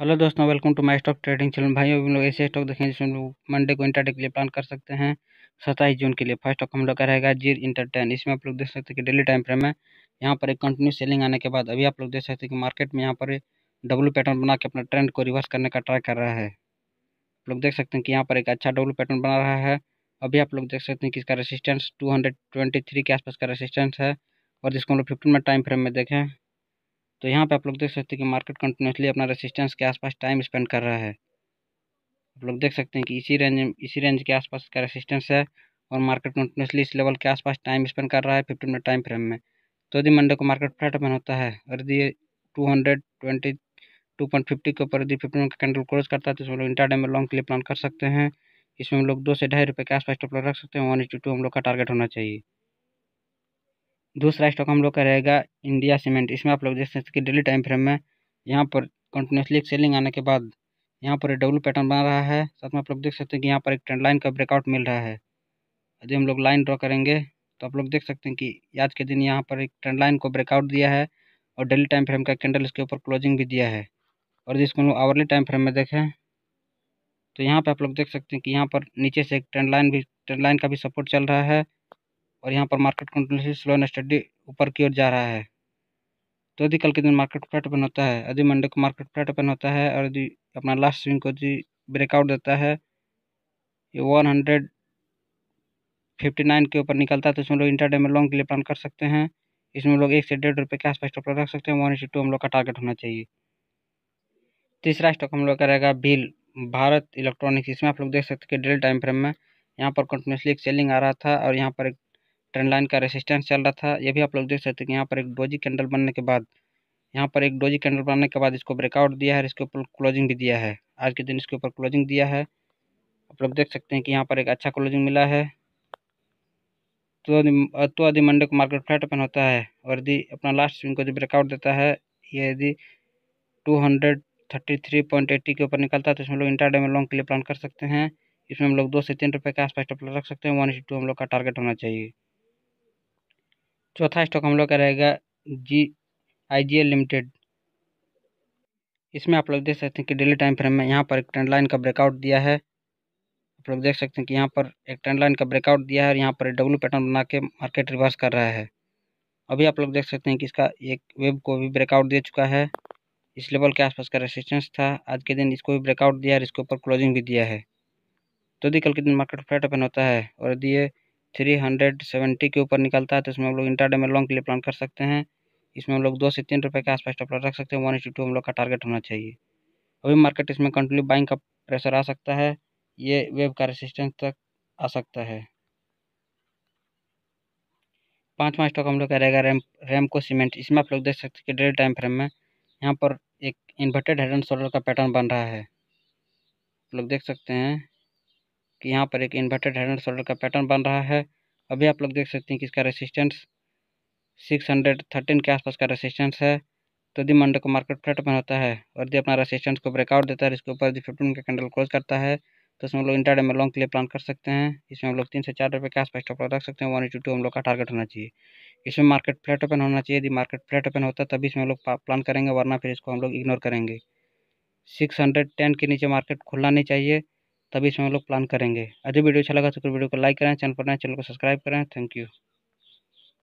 hello दोस्तों welcome to my stock trading channel भाई अभी हम लोग ऐसे स्टॉक देखें जिसमें लोग मंडे को इंटरडे के लिए प्लान कर सकते हैं सत्ताईस जून के लिए फर्स्ट स्टॉक हम लोग का रहेगा जीर इंटर टेन इसमें आप लोग देख सकते हैं कि डेली टाइम फ्रेम है यहाँ पर एक कंटिन्यू सेलिंग आने के बाद अभी आप लोग देख सकते हैं कि मार्केट में यहाँ पर डब्लू पैटर्न बना के अपना ट्रेंड को रिवर्स करने का ट्राई कर रहा है आप लोग देख सकते हैं कि यहाँ पर एक अच्छा डब्लू पैटर्न बना रहा है अभी आप लोग देख सकते हैं कि इसका रेसिस्टेंस टू के आसपास का रेसिस्टेंस है और जिसको हम लोग फिफ्टीन में टाइम फ्रेम में देखें तो यहाँ पे आप लोग देख सकते हैं कि मार्केट कंटिन्यूसली अपना रेसिस्टेंस के आसपास टाइम स्पेंड कर रहा है आप लोग देख सकते हैं कि इसी रेंज इसी रेंज के आसपास का रेसिस्टेंस है और मार्केट कंटिन्यूसली इस लेवल के आसपास टाइम स्पेंड कर रहा है फिफ्टीन मिनट टाइम फ्रेम में तो यदि मंडे को मार्केट फ्लैट ओपन होता है और यदि two hundred twenty two point fifty के ऊपर यदि फिफ्टीन का कैंडल क्लोज करता है तो इसमें लोग डेम में लॉन्ग के लिए प्लान कर सकते हैं इसमें हम लोग दो से ढाई रुपये के आसपास टॉप रख सकते हैं वन इंटू टू हम लोग का टारगेट होना चाहिए दूसरा स्टॉक हम लोग का रहेगा इंडिया सीमेंट इसमें आप लोग देख सकते हैं कि डेली टाइम फ्रेम में यहाँ पर कंटिन्यूसली सेलिंग आने के बाद यहाँ पर डब्लू पैटर्न बना रहा है साथ में आप लोग देख सकते हैं कि यहाँ पर एक ट्रेंड लाइन का ब्रेकआउट मिल रहा है यदि हम लोग लाइन ड्रॉ करेंगे तो आप लोग देख सकते हैं कि आज के दिन यहाँ पर एक ट्रेंड लाइन को ब्रेकआउट दिया है और डेली टाइम फ्रेम का कैंडल इसके ऊपर क्लोजिंग भी दिया है और जिसको हम लोग टाइम फ्रेम में देखें तो यहाँ पर आप लोग देख सकते हैं कि यहाँ पर नीचे से एक ट्रेंड लाइन भी ट्रेंड लाइन का भी सपोर्ट चल रहा है और यहाँ पर market continuously slow and steady ऊपर की ओर जा रहा है तो यदि कल के दिन मार्केट फ्लैट ओपन होता है यदि मंडे को मार्केट फ्लैट ओपन होता है और यदि अपना लास्ट स्विंग को यदि ब्रेकआउट देता है ये वन हंड्रेड फिफ्टी नाइन के ऊपर निकलता है तो इसमें लोग इंटरडे में लॉन्ग के लिए प्लान कर सकते हैं इसमें लोग एक से डेढ़ रुपये के आसपास स्टॉक रख सकते हैं वन इंची टू हम लोग का टारगेट होना चाहिए तीसरा स्टॉक हम लोग का रहेगा बिल भारत इलेक्ट्रॉनिक्स इसमें आप लोग देख सकते हैं कि डेल टाइम फ्रेम में यहाँ पर कंटिन्यूसली एक सेलिंग आ रहा था और यहाँ पर एक ट्रेंड लाइन का रेसिस्टेंस चल रहा था ये भी आप लोग देख सकते हैं कि यहाँ पर एक डोजी कैंडल बनने के बाद यहाँ पर एक डोजी कैंडल बनने के बाद इसको ब्रेकआउट दिया है इसके ऊपर क्लोजिंग भी दिया है आज के दिन इसके ऊपर क्लोजिंग दिया है आप लोग देख सकते हैं कि यहाँ पर एक अच्छा क्लोजिंग मिला है तो तो यदि मंडे को मार्केट फ्लैट ओपन होता है और यदि अपना लास्ट स्विंग को जो ब्रेकआउट देता है ये यदि two hundred thirty three point eighty के ऊपर निकलता है तो इसमें लोग डे में लॉन्ग के लिए प्लान कर सकते हैं इसमें हम लोग दो से तीन रुपये के आसपास रख सकते हैं वन टू हम लोग का टारगेट होना चाहिए चौथा स्टॉक हम लोग का रहेगा जी आई जी एल लिमिटेड इसमें आप लोग देख सकते हैं कि डेली टाइम फ्रेम में यहाँ पर एक ट्रेंड लाइन का ब्रेकआउट दिया है आप लोग देख सकते हैं कि यहाँ पर एक ट्रेंड लाइन का ब्रेकआउट दिया है और यहाँ पर डब्ल्यू पैटर्न बना के मार्केट रिवर्स कर रहा है अभी आप लोग देख सकते हैं कि इसका एक वेब को भी ब्रेकआउट दे चुका है इस लेवल के आसपास का रेसिस्टेंस था आज के दिन इसको भी ब्रेकआउट दिया और इसके ऊपर क्लोजिंग भी दिया है तो यदि कल के दिन मार्केट फ्लैट ओपन होता है और यदि ये थ्री हंड्रेड सेवेंटी के ऊपर निकलता है तो इसमें हम लोग इंटरडे में लॉन्ग के लिए प्लान कर सकते हैं इसमें हम लोग दो से तीन रुपये के आसपास स्टॉपलॉट रख सकते हैं वन एट्टी टू हम लोग का टारगेट होना चाहिए अभी मार्केट इसमें कंटिन्यू बाइंग का प्रेशर आ सकता है ये वेब का रेसिस्टेंस तक आ सकता है पाँचवा स्टॉक हम लोग का रहेगा रैम रैम को सीमेंट इसमें आप लोग देख सकते हैं कि डेढ़ टाइम फ्रेम में यहाँ पर एक इन्वर्टेड हेड एंड शोल्डर का पैटर्न बन रहा है आप लोग देख सकते हैं कि यहाँ पर एक इन्वर्टेड हेड एंड शोल्डर का पैटर्न बन रहा है अभी आप लोग देख सकते हैं कि इसका रेसिस्टेंस सिक्स हंड्रेड थर्टीन के आसपास का रेसिस्टेंस है तो यदि मंडे को मार्केट फ्लैट बन होता है और यदि अपना रेसिस्टेंस को ब्रेकआउट देता है इसके ऊपर यदि फिफ्टीन का कैंडल क्लोज करता है तो इसमें हम लोग इंटरडे में लॉन्ग के लिए प्लान कर सकते हैं इसमें हम लोग तीन से चार रुपये के आसपास स्टॉप रख सकते हैं वन इंटू टू हम लोग का टारगेट होना चाहिए इसमें मार्केट फ्लैट ओपन होना चाहिए यदि मार्केट फ्लैट ओपन होता है तभी इसमें हम लोग प्लान करेंगे वरना फिर इसको हम लोग इग्नोर करेंगे सिक्स हंड्रेड टेन के नीचे मार्केट खुलना नहीं चाहिए तभी इसमें हम लोग प्लान करेंगे अभी वीडियो अच्छा लगा तो वीडियो को लाइक करें चैनल पर नए चैनल को सब्सक्राइब करें थैंक यू